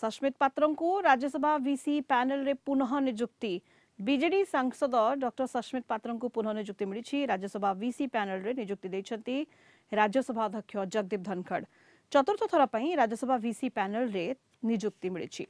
सस्मित पात्र Rajya Sabha VC panel रे पुनः निजुक्ति विजेडी सांसद डॉक्टर सस्मित पात्र पुनः निजुक्ति मिली राज्यसभा वीसी पैनल रे निजुक्ति राज्यसभा अध्यक्ष जगदीप धनखड़ चतुर्थ थर पर राज्यसभा वीसी पैनल रे निजुक्ति मिली